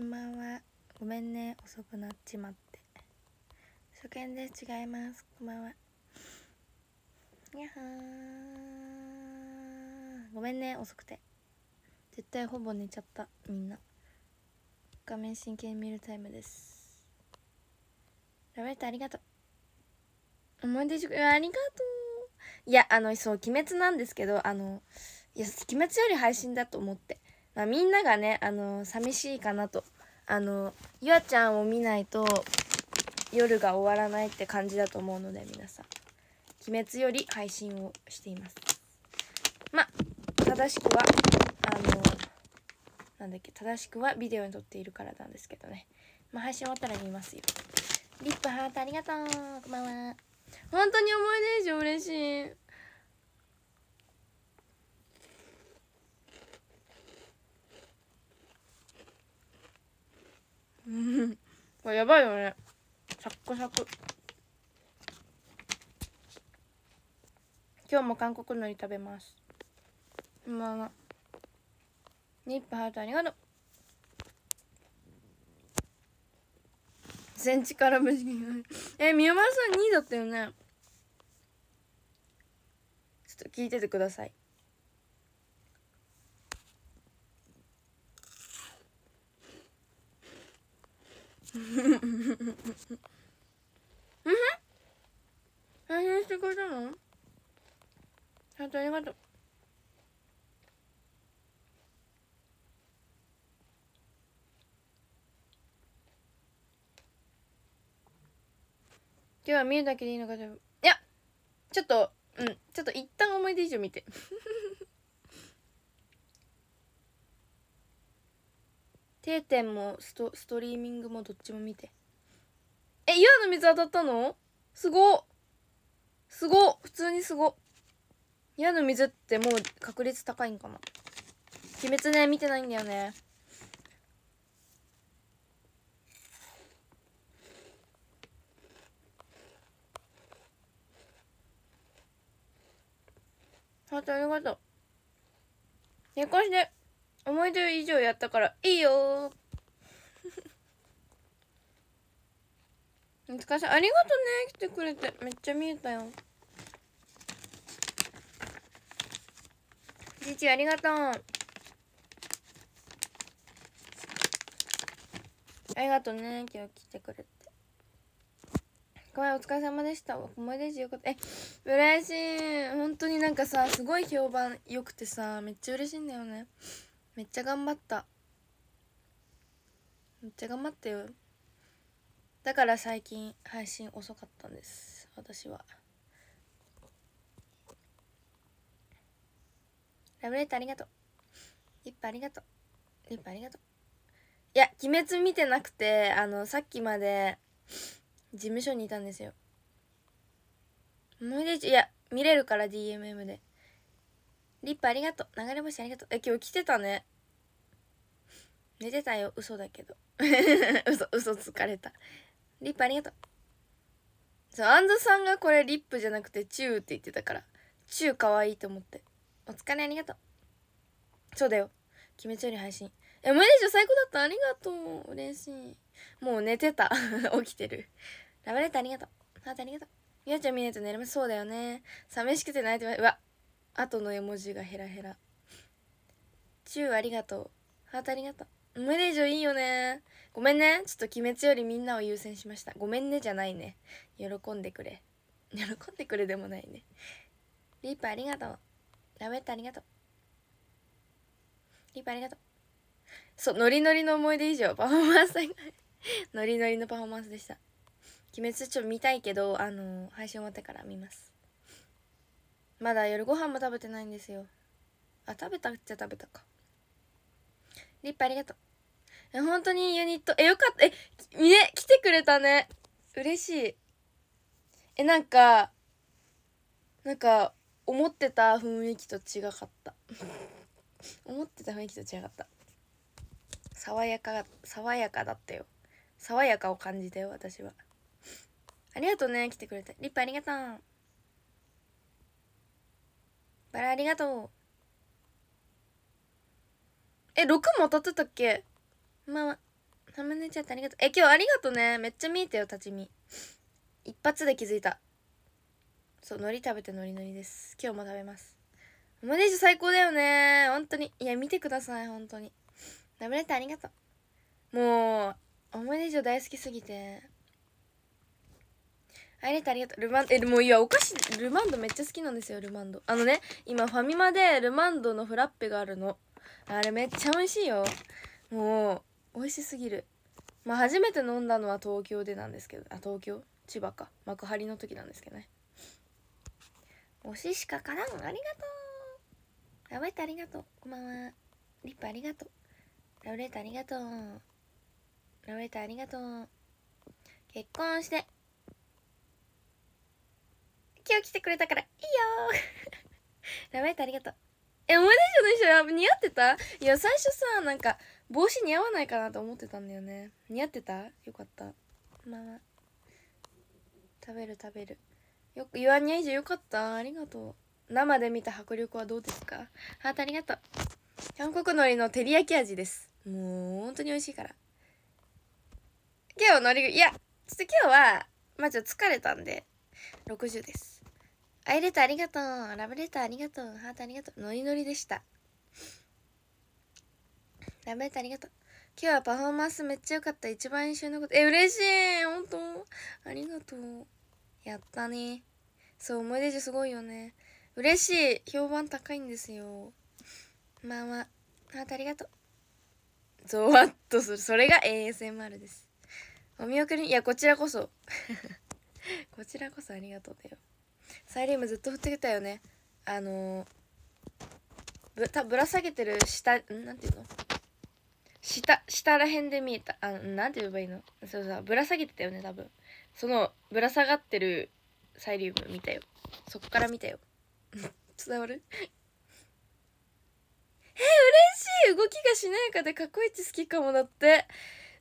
こんばんは。ごめんね、遅くなっちまって。初見です違います。こんばんは。やはー。ごめんね、遅くて。絶対ほぼ寝ちゃった、みんな。画面真剣に見るタイムです。ラベルトありがとう。思い出しありがとう。いや、あの、そう、鬼滅なんですけど、あの、いや、鬼滅より配信だと思って。まあ、みんながね、あのー、寂しいかなと。あのー、ゆあちゃんを見ないと、夜が終わらないって感じだと思うので、皆さん。鬼滅より配信をしています。まあ、正しくは、あのー、なんだっけ、正しくはビデオに撮っているからなんですけどね。まあ、配信終わったら見ますよ。リップハートありがとう。こんばんは。本当に思い出以上嬉しい。これ やばいよねサッコサク今日も韓国のり食べますこんばニップハートありがとう全ンチから無事に え宮丸さん2位だったよねちょっと聞いててくださいうん配信してくれたのちゃんとありがとう今日は見るだけでいいのかでもいやちょっとうんちょっと一旦思い出以上見て定点もストストリーミングもどっちも見てえ、岩の水当たったのすごすご普通にすご嫌の水ってもう確率高いんかな鬼滅ね見てないんだよねハートありがとう結婚して思い出以上やったからいいよ難しいありがとね来てくれてめっちゃ見えたよじちありがとうありがとね今日来てくれてごめんお疲れ様でした思い出しよかったえ嬉しい本当になんかさすごい評判良くてさめっちゃ嬉しいんだよねめっちゃ頑張っためっちゃ頑張ったよだから最近配信遅かったんです私はラブレターありがとうリップありがとうリップありがとういや鬼滅見てなくてあのさっきまで事務所にいたんですよ思い出いや見れるから DMM でリップありがとう流れ星ありがとうえ今日来てたね寝てたよ嘘だけど 嘘嘘つかれたリップありがとう。そう、アンズさんがこれリップじゃなくてチューって言ってたから、チューかわいいと思って。お疲れありがとう。そうだよ。鬼滅より配信。え、マネージャー最高だったありがとう。嬉しい。もう寝てた。起きてる。ラブレターありがとう。ハートありがとう。みやちゃん見ないと寝れます。そうだよね。寂しくて泣いてます。うわ。後の絵文字がヘラヘラ。チューありがとう。ハートありがとう。ムネジいいよねごめんねちょっと鬼滅よりみんなを優先しましたごめんねじゃないね喜んでくれ喜んでくれでもないねリップありがとうラベットありがとうリップありがとうそうノリノリの思い出以上パフォーマンス ノリノリのパフォーマンスでした鬼滅ちょっと見たいけどあのー、配信終わってから見ますまだ夜ご飯も食べてないんですよあ食べたっちゃ食べたかリップありがとう本当にユニット、え、よかった、え、ね、来てくれたね。嬉しい。え、なんか、なんか、思ってた雰囲気と違かった。思ってた雰囲気と違かった。爽やか、爽やかだったよ。爽やかを感じたよ、私は。ありがとうね、来てくれて。リップありがとう。バラありがとう。え、6も当たってたっけまあまムネちゃってありがとうえ今日ありがとうねめっちゃ見えたよ立ち見一発で気づいたそう海苔食べて海苔海苔です今日も食べますマネージャ最高だよね本当にいや見てください本当にラブレターありがとうもうオマネージャ大好きすぎてありがとうありがとうルマンドえもういやお菓子ルマンドめっちゃ好きなんですよルマンドあのね今ファミマでルマンドのフラッペがあるのあれめっちゃ美味しいよもう美味しすぎるまあ初めて飲んだのは東京でなんですけどあ東京千葉か幕張の時なんですけどねおししかからんありがとうラブレタありがとうこんばんはリップありがとうラブレタありがとうラブレタありがとう結婚して今日来てくれたからいいよ ラブレタありがとうえお前でしょでしょ似合ってたいや最初さなんか帽子似合わないかなと思ってたんだよね似合ってたよかったまあまあ食べる食べるよく言んにゃいじゃよかったありがとう生で見た迫力はどうですかハートありがとう韓国海苔の照り焼き味ですもう本当に美味しいから今日のりいやちょっと今日はまあちょっと疲れたんで60ですアイれたありがとうラブレターありがとうハートありがとうノリノリでしたやめてありがとう。今日はパフォーマンスめっちゃ良かった。一番印象のこと。え、嬉しい本当ありがとう。やったね。そう、思い出じゃすごいよね。嬉しい評判高いんですよ。まあまあ、ハートありがとう。ゾワッとする。それが ASMR です。お見送りいや、こちらこそ。こちらこそありがとうだよ。サイリウムずっと振ってきたよね。あのー、ぶ、た、ぶら下げてる下、んなんていうの下下ら辺で見えたあなんて言えばいいのそうさぶら下げてたよね多分そのぶら下がってるサイリウム見たよそこから見たよ 伝わる え嬉しい動きがしなやかでかっこい一好きかもだって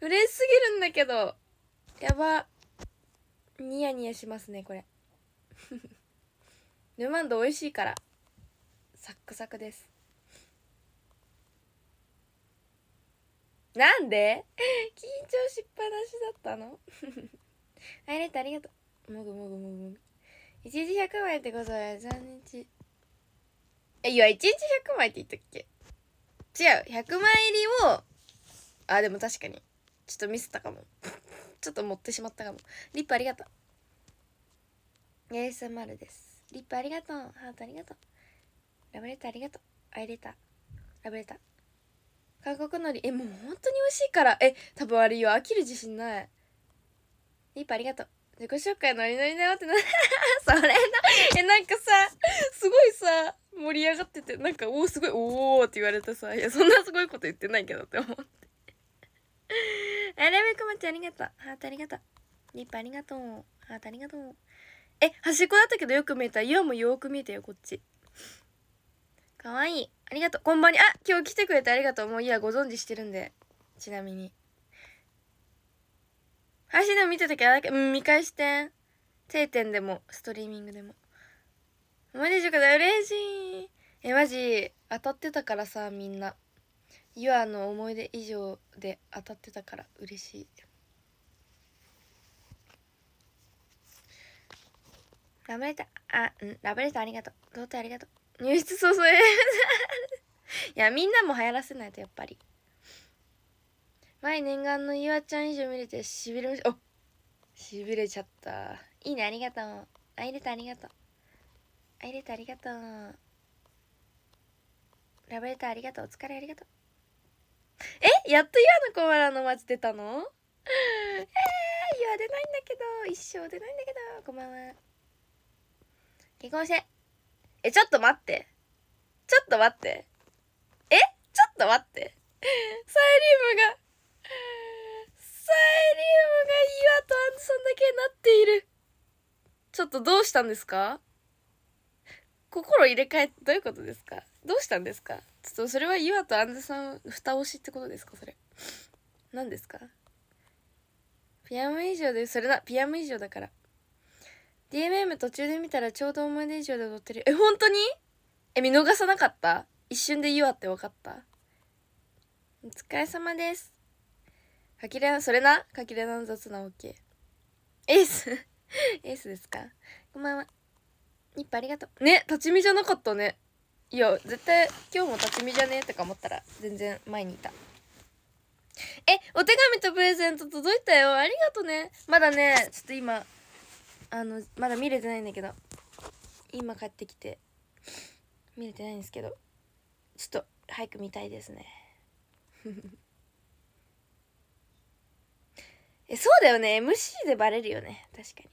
嬉しすぎるんだけどやばニヤニヤしますねこれルマンド美味しいからサックサクですなんで 緊張しっぱなしだったのアイ れッてありがとう。もぐもぐもぐもぐ。一日100枚ってことは3日。え、いや、一日100枚って言ったっけ違う。100枚入りを、あ、でも確かに。ちょっとミスったかも。ちょっと持ってしまったかも。リップありがとう。ASMR です。リップありがとう。ハートありがとう。ラブレターありがとう。アイレター。ラブレター。韓国のりえもう本当に美味しいからえ多分あれよ飽きる自信ないリーパありがとう自己紹介ノリノリだよってな それなえなんかさすごいさ盛り上がっててなんかおおすごいおおって言われたさいやそんなすごいこと言ってないけどって思ってあれめくちゃんありがとうハートありがとうリップありがとうハートありがとうえ端っこだったけどよく見えた岩もよく見えたよこっちかわいいありがとう。こんばんに。あ今日来てくれてありがとう。もういや、ご存知してるんで。ちなみに。配信でも見てたけど、うん、見返してん。定点でも、ストリーミングでも。おめでとうございます。嬉しい。え、マジ、当たってたからさ、みんな。ユアの思い出以上で当たってたから嬉しい。ラブレター、あ、うん、ラブレターありがとう。どうてありがとう。入室早々 いやみんなも流行らせないとやっぱり前念願のゆあちゃん以上見れてしびれまししびれちゃったいいねありがとうあいれたありがとうあいれたありがとうラブレターありがとうお疲れありがとうえやっとゆあのコアラの街出たのえー、あ出ないんだけど一生出ないんだけどこんばんは結婚してえ、ちょっと待って。ちょっと待って。えちょっと待って。サイリウムが、サイリウムが岩とアンソンだけになっている。ちょっとどうしたんですか心入れ替え、どういうことですかどうしたんですかちょっとそれは岩とアンズさん蓋押しってことですかそれ。何ですかピアム以上で、それだ、ピアム以上だから。DMM 途中で見たらちょうど思い出以上で踊ってるえ本当にえ見逃さなかった一瞬で言わって分かったお疲れ様ですかきれなそれなかきれなの雑なケー。エース エースですかこんばんはニッパありがとうね立ち見じゃなかったねいや絶対今日も立ち見じゃねえとか思ったら全然前にいたえお手紙とプレゼント届いたよありがとねまだねちょっと今あのまだ見れてないんだけど今買ってきて見れてないんですけどちょっと早く見たいですね えそうだよね MC でバレるよね確かに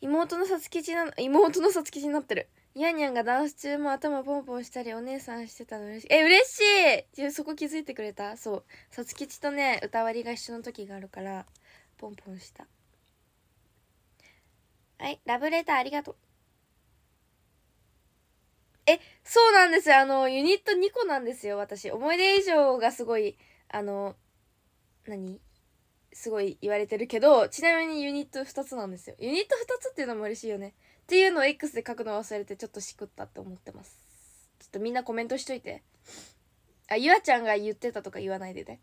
妹のさつきちな妹のさつきちになってるにゃんにゃんがダンス中も頭ポンポンしたりお姉さんしてたの嬉しいえ嬉しいそこ気づいてくれたそうさつきちとね歌割りが一緒の時があるからポンポンしたはいラブレターありがとうえそうなんですよあのユニット2個なんですよ私思い出以上がすごいあの何すごい言われてるけどちなみにユニット2つなんですよユニット2つっていうのも嬉しいよねっていうのを X で書くの忘れてちょっとしくったって思ってますちょっとみんなコメントしといてあゆあちゃんが言ってたとか言わないでね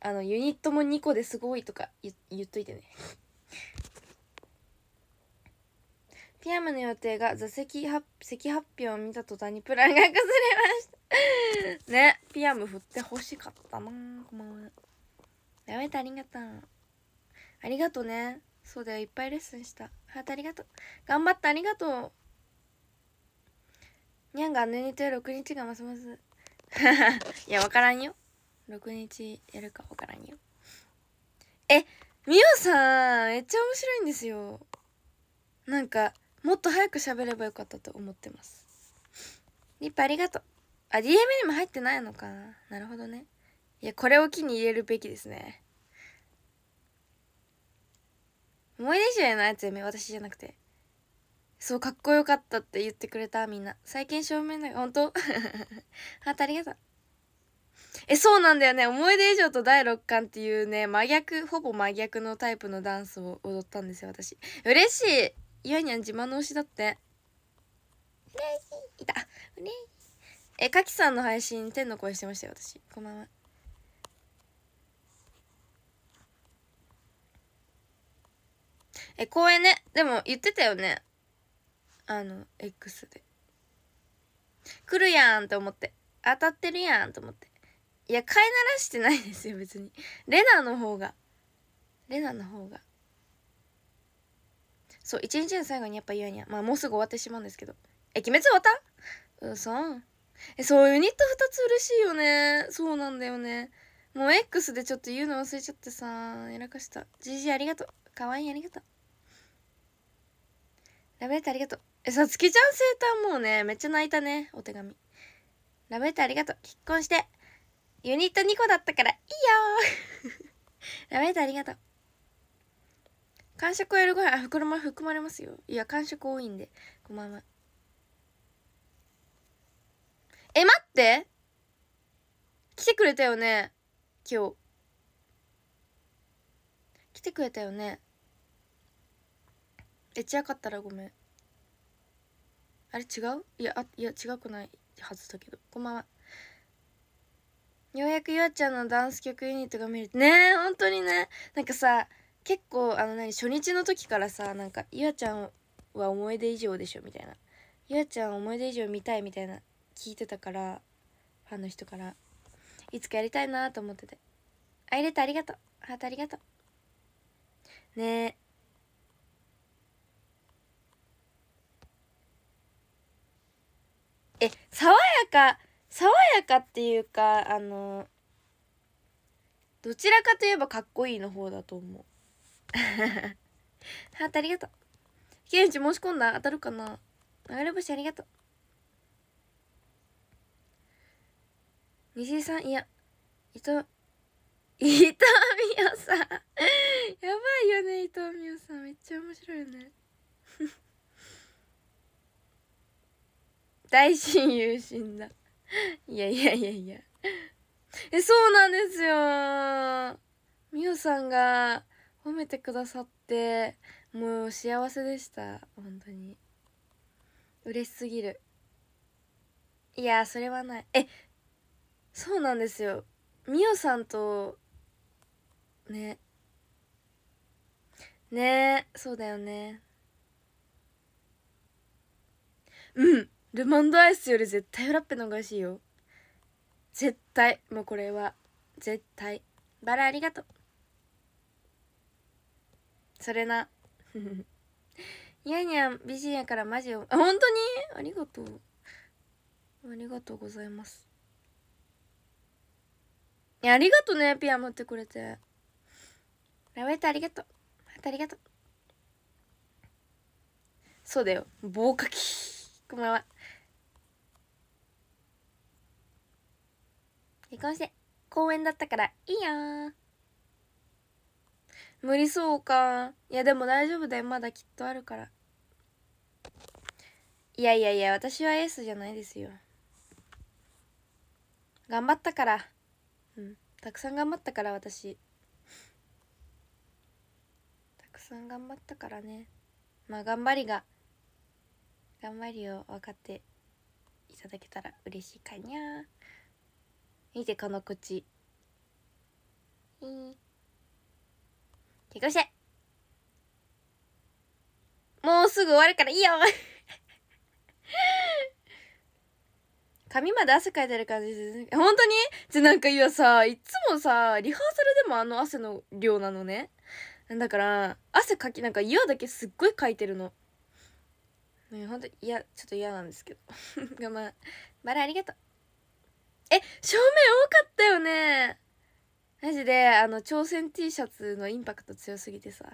あのユニットも2個ですごいとか言っといてね ピアムの予定が座席発席発表を見た途端にプランが崩れました ねピアム振ってほしかったなこんばんはやめてありがとうありがとうねそうだよいっぱいレッスンしたハートありがとう頑張ったありがとうにゃんがあのユニットや6日がますます いやわからんよ6日やるか分からんよえみおさんめっちゃ面白いんですよなんかもっと早く喋ればよかったと思ってますリップありがとうあ DM にも入ってないのかなるほどねいやこれを機に入れるべきですね思い出試合のやつやめ私じゃなくてそうかっこよかったって言ってくれたみんな最近正面だほ本当ハートありがとうえ、そうなんだよね。思い出以上と第六感」っていうね、真逆、ほぼ真逆のタイプのダンスを踊ったんですよ、私。嬉しいゆあにゃん自慢の推しだって。嬉しいいた。嬉しい。え、かきさんの配信、天の声してましたよ、私。こんばんは。え、公園ね。でも、言ってたよね。あの、X で。来るやんと思って。当たってるやんと思って。いや、飼いならしてないですよ、別に。レナの方が。レナの方が。そう、一日の最後にやっぱ言うには。まあ、もうすぐ終わってしまうんですけど。え、鬼滅終わったうそん。え、そう、ユニット2つ嬉しいよね。そうなんだよね。もう X でちょっと言うの忘れちゃってさ、やらかした。じじありがとう。かわいいありがとう。ラブレターありがとう。え、さつきちゃん生誕もうね、めっちゃ泣いたね、お手紙。ラブレターありがとう。結婚して。ユニット2個だったからいいよラベンダありがとう。完食をやるごはん、あ、袋も含まれますよ。いや、完食多いんで。こんばんは。え、待って来てくれたよね今日。来てくれたよねえ、違かったらごめん。あれ違ういや、あ、いや、違くないはずだけど。こんばんは。ようやくゆあちゃんのダンス曲ユニットが見れてねえ本当にねなんかさ結構あの何初日の時からさなんかゆあちゃんは思い出以上でしょみたいなゆあちゃん思い出以上見たいみたいな聞いてたからファンの人からいつかやりたいなと思っててあいれたありがとうハートありがとうねええ爽やか爽やかっていうかあのどちらかといえばかっこいいの方だと思う ハートありがとうケンチ申し込んだ当たるかな流れ星ありがとう西井さんいや伊藤伊藤美桜さん やばいよね伊藤美桜さんめっちゃ面白いよね 大親友死んだ いやいやいやいや。え、そうなんですよ。みおさんが褒めてくださって、もう幸せでした。本当に。嬉しすぎる。いや、それはない。え、そうなんですよ。みおさんと、ね。ねそうだよね。うんルマンドアイスより絶対フラッペの方が美味しいよ絶対もうこれは絶対バラありがとうそれな いやいや美人やからマジよあ本当にありがとうありがとうございますいやありがとうねピア持ってくれてラブレターありがとうまたありがとうそうだよ棒かきこんばんは離婚して公園だったからいいや無理そうかいやでも大丈夫だよまだきっとあるからいやいやいや私はエースじゃないですよ頑張ったからうんたくさん頑張ったから私たくさん頑張ったからねまあ頑張りが頑張りを分かっていただけたら嬉しいかにゃー見てこの口いい結婚してもうすぐ終わるからいいよ 髪まで汗かいてる感じです。本当にってなんか今さ、いつもさ、リハーサルでもあの汗の量なのね。だから、汗かき、なんか岩だけすっごいかいてるの。ね、ほんと、いや、ちょっと嫌なんですけど。ま あ、バラありがとう。え照明多かったよねマジであの朝鮮 T シャツのインパクト強すぎてさ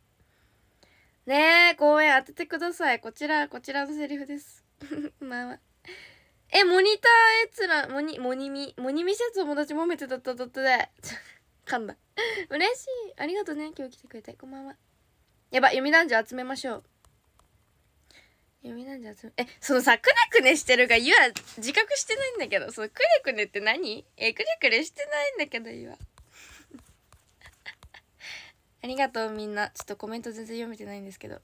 ねえ公演当ててくださいこちらこちらのセリフです まあまあえモニター閲覧モニモニミモニミシャツ友達もめてたっただったで 噛んだ嬉しいありがとうね今日来てくれてこんばんはやば弓男女集めましょうみなんじゃ集え、そのさ、くねくねしてるが、ゆは自覚してないんだけど、そのくねくねって何え、くねくねしてないんだけど、ゆは。ありがとうみんな。ちょっとコメント全然読めてないんですけど。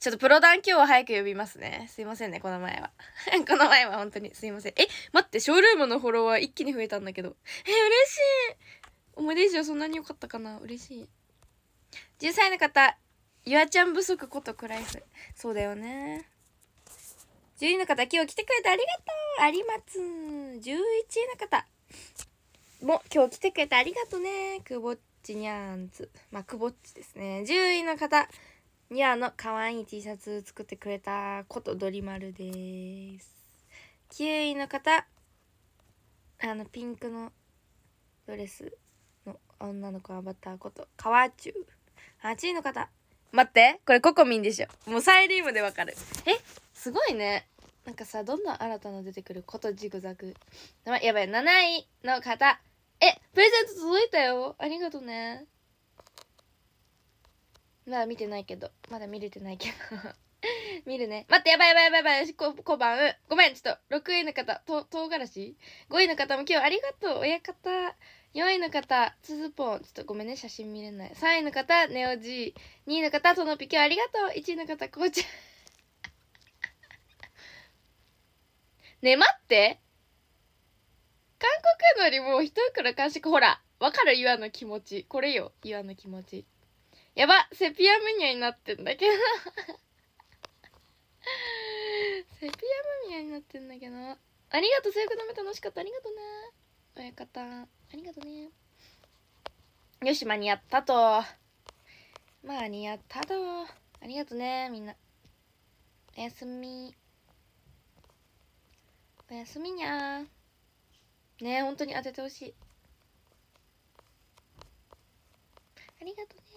ちょっとプロダン今日は早く呼びますね。すいませんね、この前は。この前は本当にすいません。え、待って、ショールームのフォロワー一気に増えたんだけど。え、嬉しい思い出以上そんなに良かったかな嬉しい。10歳の方、ゆあちゃん不足ことくらいすそうだよね12位の方今日来てくれてありがとうありま松11位の方も今日来てくれてありがとうねくぼっちにゃんつまあくぼっちですね10位の方にゃーのかわいい T シャツ作ってくれたことドリマルです9位の方あのピンクのドレスの女の子アバターことゅう。8位の方待って。これココミンでしょ。もうサイリームでわかる。えすごいね。なんかさ、どんどん新たな出てくることジグザグ。やばい、7位の方。え、プレゼント届いたよ。ありがとね。まだ見てないけど。まだ見れてないけど。見るね。待って、やばいやばいやばいやばい。こ小判。ごめん、ちょっと。6位の方、と、唐辛子 ?5 位の方も今日ありがとう。親方。4位の方、つづぽん。ちょっとごめんね、写真見れない。3位の方、ネオジー。2位の方、そのぴきょありがとう。1位の方、こうちゃん。ね、待って韓国のりもう一袋完食。ほら、わかる岩の気持ち。これよ、岩の気持ち。やば、セピアムニアになってんだけど セピアムニアになってんだけど。ありがとう、そういうこと楽しかった。ありがとうな。親方。ありがとね。よし、間に合ったと。間に合ったと。ありがとね、みんな。おやすみ。おやすみにゃー。ねえ、本当に当ててほしい。ありがとね。